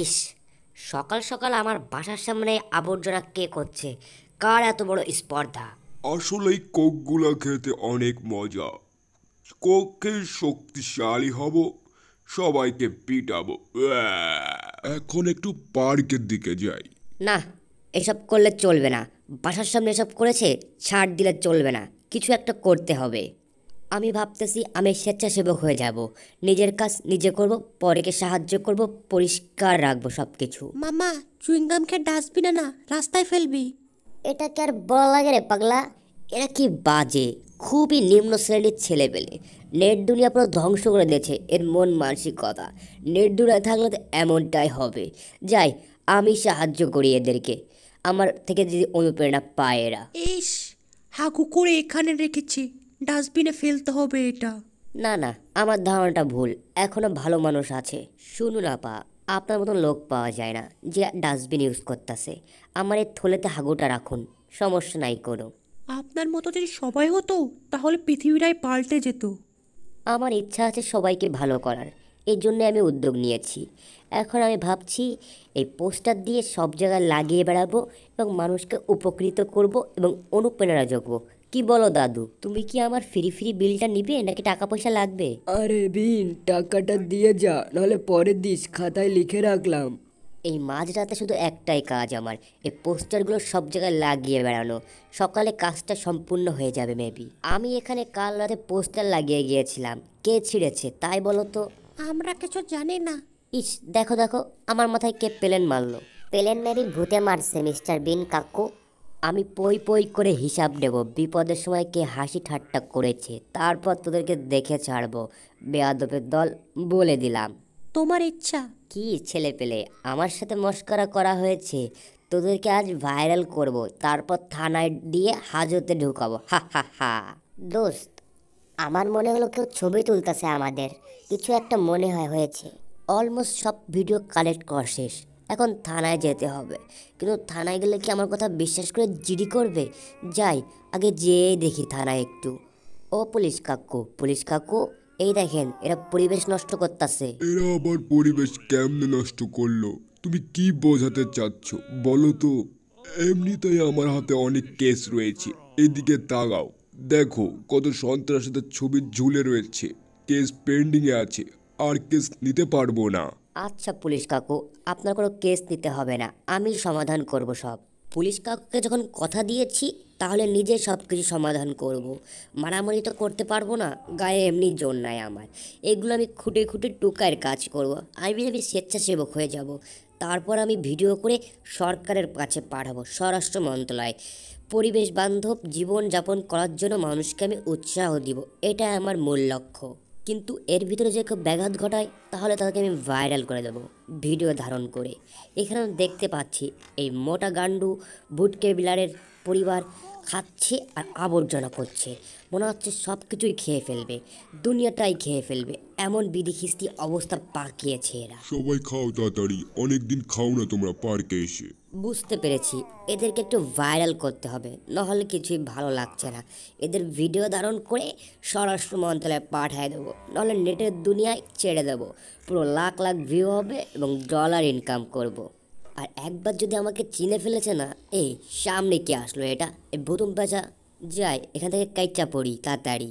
ইস সকাল সকাল আমার বাসার সামনে আবর্জনা কে করছে কার এত বড় স্পর্ধা আসলে কোকগুলা খেতে অনেক মজা কোককে শক্তিশালী হব সবাইকে পিটাবো এখন একটু পার্কের দিকে যাই না এসব করলে চলবে না বাসার সামনে এসব করেছে ছাড় দিলে চলবে না কিছু একটা করতে হবে আমি ভাবতেছি আমি স্বেচ্ছাসেবক হয়ে যাব নিজের কাজ নিজে করব পরেকে সাহায্য করব পরিষ্কার রাখবো সব কিছু মামা চুইংগাম খেয়ে ডাস্টবিন না রাস্তায় ফেলবি এটা কি আর বলা লাগে রে পাগলা এরা কি বাজে খুবই নিম্ন শ্রেণীর ছেলেপেলে নেট দুনিয়া পুরো ধ্বংস করে দিয়েছে এর মন মানসিকতা নেট দুনিয়া থাকলে তো এমনটাই হবে যাই আমি সাহায্য করি এদেরকে আমার থেকে যদি অনুপ্রেরণা পায় এরা ইস হাকু করে এখানে রেখেছি ডাস্টবিনে ফেলতে হবে এটা না না আমার ধারণাটা ভুল এখনও ভালো মানুষ আছে শুনুন আপা আপনার মতন লোক পাওয়া যায় না যে ডাস্টবিন ইউজ করতেছে আমার এই থলেতে হাগুটা রাখুন সমস্যা নাই কোনো আপনার মতো যদি সবাই হতো তাহলে পৃথিবীটাই পাল্টে যেত আমার ইচ্ছা আছে সবাইকে ভালো করার এই জন্য আমি উদ্যোগ নিয়েছি এখন আমি ভাবছি এই পোস্টার দিয়ে সব জায়গায় লাগিয়ে বেড়াবো এবং মানুষকে উপকৃত করব এবং অনুপ্রেরণা যোগবো কি বলো দাদু তুমি কি আমার ফ্রি ফ্রি বিলটা নিবে নাকি টাকা পয়সা লাগবে আরে বিন টাকাটা দিয়ে যা নাহলে পরে দিস খাতায় লিখে রাখলাম এই মাঝরাতে শুধু একটাই কাজ আমার এই পোস্টারগুলো সব জায়গায় লাগিয়ে বেড়ানো সকালে কাজটা সম্পূর্ণ হয়ে যাবে মেবি আমি এখানে কাল রাতে পোস্টার লাগিয়ে গিয়েছিলাম কে ছিঁড়েছে তাই বলো তো আমরা কিছু জানি না ইস দেখো দেখো আমার মাথায় কে প্লেন মারলো প্লেন মেবি ভূতে মারছে মিস্টার বিন কাকু আমি পই পই করে হিসাব নেব বিপদের সময় কে হাসি ঠাট্টা করেছে তারপর তোদেরকে দেখে ছাড়বো বেয়াদবের দল বলে দিলাম তোমার ইচ্ছা কি ছেলে পেলে আমার সাথে মস্করা করা হয়েছে তোদেরকে আজ ভাইরাল করব তারপর থানায় দিয়ে হাজতে ঢুকাবো হা হা হা দোস্ত আমার মনে হলো কেউ ছবি তুলতেছে আমাদের কিছু একটা মনে হয় হয়েছে অলমোস্ট সব ভিডিও কালেক্ট করা শেষ এখন থানায় যেতে হবে কিন্তু থানায় গেলে কি আমার কথা বিশ্বাস করে জিডি করবে যাই আগে যেয়ে দেখি থানায় একটু ও পুলিশ কাকু পুলিশ কাকু এই দেখেন এরা পরিবেশ নষ্ট করতেছে এরা আবার পরিবেশ কেমনে নষ্ট করলো তুমি কি বোঝাতে চাচ্ছ বলো তো এমনিতেই আমার হাতে অনেক কেস রয়েছে এদিকে তাগাও দেখো কত সন্ত্রাসীদের ছবি ঝুলে রয়েছে কেস পেন্ডিংয়ে আছে আর কেস নিতে পারবো না আচ্ছা পুলিশ কাকু আপনার কোনো কেস নিতে হবে না আমি সমাধান করব সব পুলিশ কাকুকে যখন কথা দিয়েছি তাহলে নিজে সব কিছু সমাধান করব। মারামারি তো করতে পারবো না গায়ে এমনি জোর নাই আমার এগুলো আমি খুঁটে খুঁটে টুকায়ের কাজ করব। আমি আমি স্বেচ্ছাসেবক হয়ে যাব। তারপর আমি ভিডিও করে সরকারের কাছে পাঠাবো স্বরাষ্ট্র মন্ত্রণালয় পরিবেশ বান্ধব জীবনযাপন করার জন্য মানুষকে আমি উৎসাহ দিব এটা আমার মূল লক্ষ্য কিন্তু এর ভিতরে যে কেউ ব্যাঘাত ঘটায় তাহলে তাদেরকে আমি ভাইরাল করে দেবো ভিডিও ধারণ করে এখানে দেখতে পাচ্ছি এই মোটা গান্ডু বুটকে বিলারের পরিবার খাচ্ছে আর আবর্জনা করছে মনে হচ্ছে সব কিছুই খেয়ে ফেলবে দুনিয়াটাই খেয়ে ফেলবে এমন বিধিখিস্তি অবস্থা পাকিয়েছে এরা সবাই খাও তাড়াতাড়ি অনেকদিন খাও না তোমরা পার্কে এসে বুঝতে পেরেছি এদেরকে একটু ভাইরাল করতে হবে নাহলে কিছুই ভালো লাগছে না এদের ভিডিও ধারণ করে স্বরাষ্ট্র মন্ত্রণালয়ে পাঠিয়ে দেবো নহলে নেটের দুনিয়ায় ছেড়ে দেবো পুরো লাখ লাখ ভিউ হবে এবং ডলার ইনকাম করব। আর একবার যদি আমাকে চিনে ফেলেছে না এই সামনে কে আসলো এটা এ ভুতুম পেঁচা যাই এখান থেকে কাইচা পড়ি তাড়াতাড়ি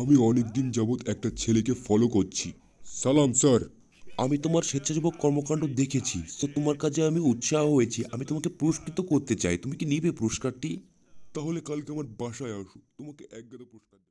আমি অনেক দিন যাবৎ একটা ছেলেকে ফলো করছি সালাম স্যার আমি তোমার স্বেচ্ছাসেবক কর্মকাণ্ড দেখেছি তো তোমার কাজে আমি উৎসাহ হয়েছি আমি তোমাকে পুরস্কৃত করতে চাই তুমি কি নিবে পুরস্কারটি তাহলে কালকে আমার বাসায় আসো তোমাকে এক পুরস্কার